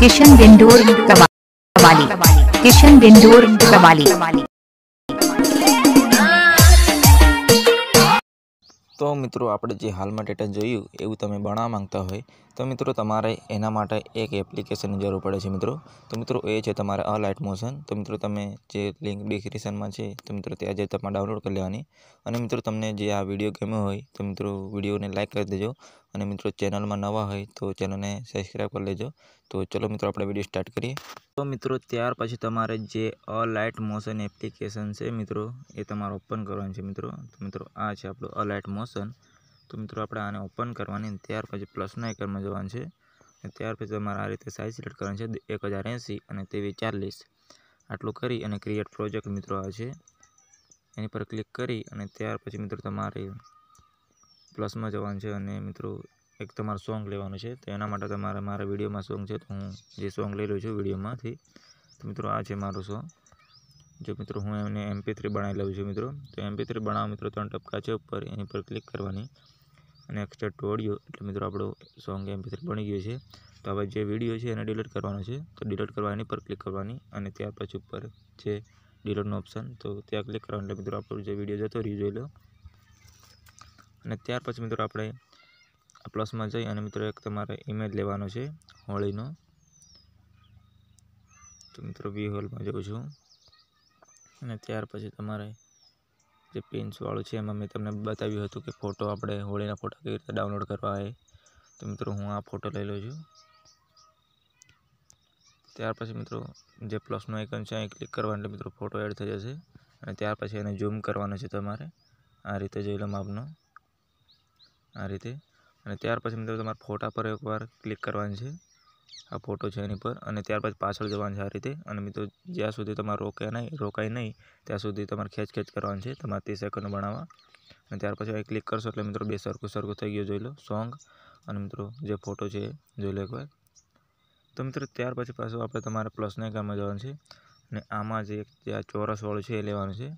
કિશન બિંડોર કવાલી કિશન બિંડોર કવાલી તો મિત્રો આપણે જે હાલમાં ડેટા જોયું એવું તમે ભણવા માંગતા હોય તો મિત્રો તમારે એના માટે એક એપ્લિકેશનની જરૂર પડે છે મિત્રો તો મિત્રો એ છે તમારે આ લાઇટ મોશન તો મિત્રો તમે જે લિંક ડિસ્ક્રિપ્શનમાં છે તો મિત્રો ત્યાં જઈ તમારે ડાઉનલોડ કરી લેવાની અને મિત્રો તમને જે આ વિડીયો ગમ્યો હોય તો મિત્રો વિડીયોને લાઇક કરી દેજો અને મિત્રો ચેનલમાં નવા હોય તો ચેનલને સબસ્ક્રાઈબ કરી લેજો તો ચલો મિત્રો આપણે વિડીયો સ્ટાર્ટ કરીએ તો મિત્રો ત્યાર પછી તમારે જે અ લાઇટ મોશન એપ્લિકેશન છે મિત્રો એ તમારે ઓપન કરવાનું છે મિત્રો તો મિત્રો આ છે આપણું અ લાઇટ મોશન તો મિત્રો આપણે આને ઓપન કરવાની ત્યાર પછી પ્લસના એકરમાં જવાનું છે અને ત્યાર પછી તમારે આ રીતે સાઇઝ સિલેક્ટ કરવાની છે એક હજાર એંસી અને તેવી ચાલીસ આટલું કરી અને ક્રિએટ પ્રોજેક્ટ મિત્રો આ છે એની પર ક્લિક કરી અને ત્યાર પછી મિત્રો તમારે પ્લસમાં જવાનું છે અને મિત્રો એક તમારું સોંગ લેવાનું છે તો એના માટે તમારે મારા વિડીયોમાં સોંગ છે તો હું જે સોંગ લઈ લઉં છું વિડીયોમાંથી તો મિત્રો આ છે મારો સોંગ જો મિત્રો હું એમને એમપી થ્રી બનાવી લઉં છું મિત્રો તો એમપી થ્રી બનાવવા મિત્રો ત્રણ ટપકા છે ઉપર એની પર ક્લિક કરવાની અને એક્સ્ટ્રા ઓડિયો એટલે મિત્રો આપણું સોંગ એમ પી બની ગયું છે તો હવે જે વિડીયો છે એને ડિલીટ કરવાનો છે તો ડિલીટ કરવા એની પર ક્લિક કરવાની અને ત્યાર પછી ઉપર છે ડિલીટનો ઓપ્શન તો ત્યાં ક્લિક કરવાનું એટલે મિત્રો આપણો જે વિડીયો જતો રહ્યો જોઈ લો અને ત્યાર પછી મિત્રો આપણે પ્લસમાં જઈ અને મિત્રો એક તમારે ઇમેજ લેવાનો છે હોળીનો તો મિત્રો વી હોલમાં જઉં છું અને ત્યાર પછી તમારે જે પિન્સવાળું છે એમાં મેં તમને બતાવ્યું હતું કે ફોટો આપણે હોળીના ફોટા કેવી રીતે ડાઉનલોડ કરવા હોય તો મિત્રો હું આ ફોટો લઈ લઉં છું ત્યાર પછી મિત્રો જે પ્લસનું આઇકન છે અહીં ક્લિક કરવાનું એટલે મિત્રો ફોટો એડ થઈ જશે અને ત્યાર પછી એને ઝૂમ કરવાનો છે તમારે આ રીતે જોઈ લો માપનો આ રીતે અને ત્યાર પછી મિત્રો તમારા ફોટા પર એકવાર ક્લિક કરવાની છે આ ફોટો છે એની પર અને ત્યારબાદ પાછળ જવાનું છે આ રીતે અને મિત્રો જ્યાં સુધી તમારે રોકાય નહીં રોકાય નહીં ત્યાં સુધી તમારે ખેંચ ખેંચ કરવાનું છે તમારે ત્રીસ સેકન્ડ બનાવવા અને ત્યાર પછી ક્લિક કરશો એટલે મિત્રો બે સરખું સરખું થઈ ગયું જોઈ લો સોંગ અને મિત્રો જે ફોટો છે જોઈ લો એકવાર તો મિત્રો ત્યાર પછી પાછું આપણે તમારે પ્લસને ગામમાં જવાનું છે અને આમાં જે આ ચોરસવાળું છે એ લેવાનું છે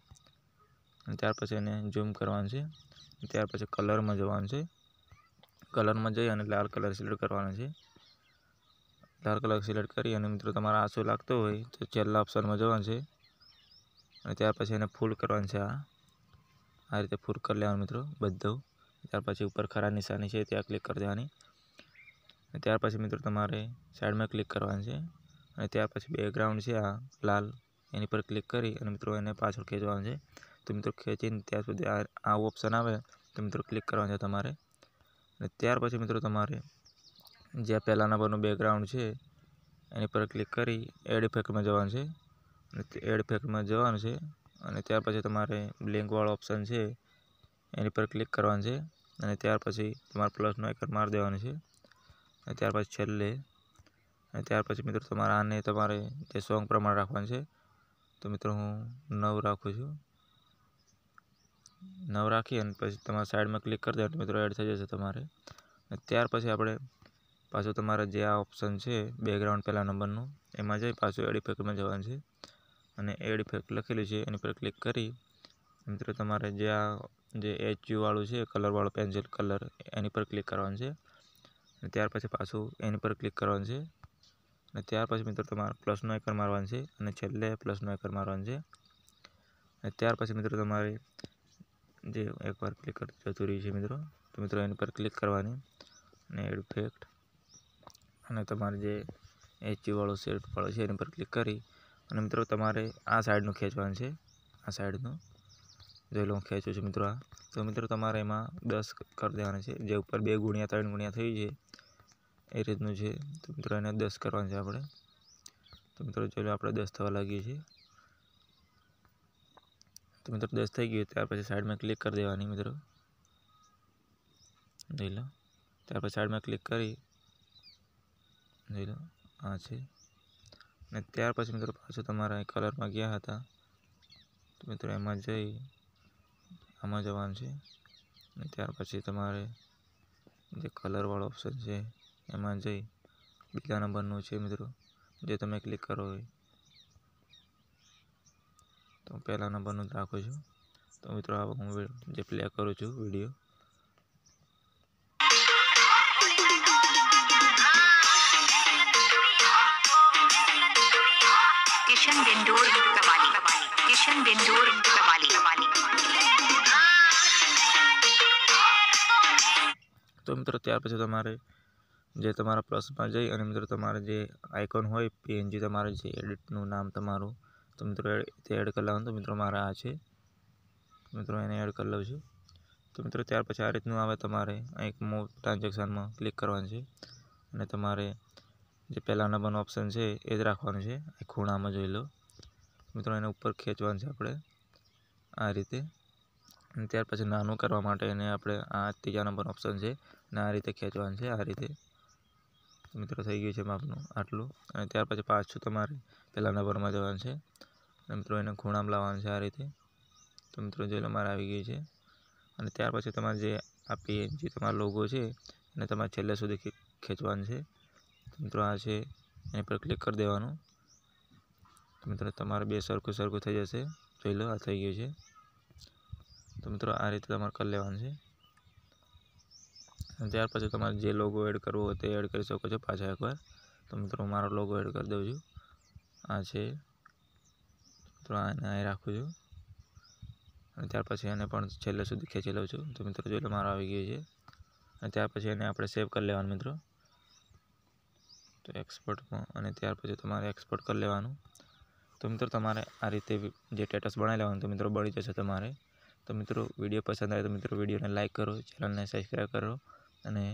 અને ત્યાર પછી એને ઝૂમ કરવાનું છે ત્યાર પછી કલરમાં જવાનું છે કલરમાં જઈ અને લાલ કલર સિલેક્ટ કરવાનો છે ડાર્ક કલર સિલેક્ટ કરી અને મિત્રો તમારે આંસુ લાગતો હોય તો છેલ્લા ઓપ્શનમાં જવાનું છે અને ત્યાર પછી એને ફૂલ કરવાનું છે આ આ રીતે ફૂલ કરી લેવાનું મિત્રો બધું ત્યાર પછી ઉપર ખરા નિશાની છે ત્યાં ક્લિક કરી દેવાની અને ત્યાર પછી મિત્રો તમારે સાઈડમાં ક્લિક કરવાનું છે અને ત્યાર પછી બેકગ્રાઉન્ડ છે આ લાલ એની પર ક્લિક કરી અને મિત્રો એને પાછળ ખેંચવાનું છે તો મિત્રો ખેંચીને ત્યાં સુધી આ ઓપ્શન આવે તો મિત્રો ક્લિક કરવાનું છે તમારે અને ત્યાર પછી મિત્રો તમારે જે પહેલા નંબરનું બેકગ્રાઉન્ડ છે એની પર ક્લિક કરી એડ ઇફેક્ટમાં જવાનું છે એડ ઇફેક્ટમાં જવાનું છે અને ત્યાર પછી તમારે બ્લિંકવાળો ઓપ્શન છે એની પર ક્લિક કરવાનું છે અને ત્યાર પછી તમારે પ્લસનો આઇકન મારી દેવાનું છે અને ત્યાર પછી છેલ્લે અને ત્યાર પછી મિત્રો તમારે આને તમારે જે સોંગ પ્રમાણે રાખવાનું છે તો મિત્રો હું નવ રાખું છું નવ રાખી અને પછી તમારે સાઈડમાં ક્લિક કરી દેવાનું મિત્રો એડ થઈ જશે તમારે અને ત્યાર પછી આપણે પાછું તમારે જે આ ઓપ્શન છે બેકગ્રાઉન્ડ પહેલાં નંબરનું એમાં જઈ પાછું એડ ઇફેક્ટમાં જવાનું છે અને એડ ઇફેક્ટ લખેલું છે એની પર ક્લિક કરી મિત્ર તમારે જે આ જે એચયુવાળું છે કલરવાળું પેન્સિલ કલર એની પર ક્લિક કરવાનું છે અને ત્યાર પછી પાછું એની પર ક્લિક કરવાનું છે અને ત્યાર પછી મિત્રો તમારે પ્લસનો એકર મારવાનું છે અને છેલ્લે પ્લસનો એકર મારવાનું છે અને ત્યાર પછી મિત્રો તમારે જે એકવાર ક્લિક જતું રહ્યું છે મિત્રો તો મિત્રો એની પર ક્લિક કરવાની અને એડ ઇફેક્ટ અને તમારે જે એચયુવાળો શેડ પડે છે એની પર ક્લિક કરી અને મિત્રો તમારે આ સાઈડનું ખેંચવાનું છે આ સાઈડનું જોઈ લો હું ખેંચું છું મિત્રો આ તો મિત્રો તમારે એમાં દસ કરી દેવાના છે જે ઉપર બે ગુણ્યા ત્રણ ગુણ્યા થઈ છે એ રીતનું છે તો મિત્રો એને દસ કરવાનું છે આપણે તો મિત્રો જોઈ લો આપણે દસ થવા લાગીએ છીએ તો મિત્રો દસ થઈ ગયું ત્યાર પછી સાઈડમાં ક્લિક કરી દેવાની મિત્રો જોઈ લો ત્યાર પછી સાઈડમાં ક્લિક કરી જોઈ લો આ છે અને ત્યાર પછી મિત્રો પાછું તમારા કલરમાં ગયા હતા તો મિત્રો એમાં જઈ આમાં જવાનું છે અને ત્યાર પછી તમારે જે કલરવાળો ઓપ્શન છે એમાં જઈ બીજા નંબરનું છે મિત્રો જે તમે ક્લિક કરો હોય તો પહેલા નંબરનું જ રાખું છું તો મિત્રો આ હું જે પ્લે કરું છું વિડીયો કિશન ડિંડોર કવાલી કિશન ડિંડોર કવાલી તો મિત્રો ત્યાર પછી તમારે જે તમારા પ્લસમાં જઈ અને મિત્રો તમારે જે આઇકોન હોય પીએનજી તમારે જે એડિટનું નામ તમારું તો મિત્રો તે એડ કરી લાવવાનું તો મિત્રો મારા આ છે મિત્રો એને એડ કરી લઉં છું તો મિત્રો ત્યાર પછી આ રીતનું આવે તમારે અહીં મૂવ ટ્રાન્ઝેક્શનમાં ક્લિક કરવાનું છે અને તમારે જે પહેલા નંબરનો ઓપ્શન છે એ જ રાખવાનું છે એ ખૂણામાં જોઈ લો મિત્રો એને ઉપર ખેંચવાનું છે આપણે આ રીતે અને ત્યાર પછી નાનું કરવા માટે એને આપણે આ ત્રીજા નંબરનો ઓપ્શન છે અને આ રીતે ખેંચવાનું છે આ રીતે મિત્રો થઈ ગયું છે માપનું આટલું અને ત્યાર પછી પાછું તમારે પહેલા નંબરમાં જવાનું છે અને મિત્રો એને ખૂણામાં લાવવાનું છે આ રીતે તો મિત્રો જોઈ લો મારે આવી ગયું છે અને ત્યાર પછી તમારે જે આ પીએનજી તમારો લોગો છે એને તમારે છેલ્લે સુધી ખેંચવાનું છે મિત્રો આ છે એની પર ક્લિક કરી દેવાનું તો મિત્રો તમારે બે સરખું સરખું થઈ જશે જોઈ લો આ થઈ ગયું છે તો મિત્રો આ રીતે તમારે કરી લેવાનું છે ત્યાર પછી તમારે જે લોગો એડ કરવો હોય તે એડ કરી શકો છો પાછા એકવાર તો મિત્રો મારો લોગો એડ કરી દઉં છું આ છે મિત્રો આને અહીં રાખું છું અને ત્યાર પછી એને પણ છેલ્લે સુધી ખેંચી લઉં છું તો મિત્રો જોઈ લો મારો આવી ગયો છે અને ત્યાર પછી એને આપણે સેવ કરી લેવાનું મિત્રો તો એક્સપોર્ટમાં અને ત્યાર પછી તમારે એક્સપોર્ટ કરી લેવાનું તો મિત્રો તમારે આ રીતે જે સ્ટેટસ બનાવી લેવાનું તો મિત્રો બળી જશે તમારે તો મિત્રો વિડીયો પસંદ આવે તો મિત્રો વિડીયોને લાઇક કરો ચેનલને સબસ્ક્રાઈબ કરો અને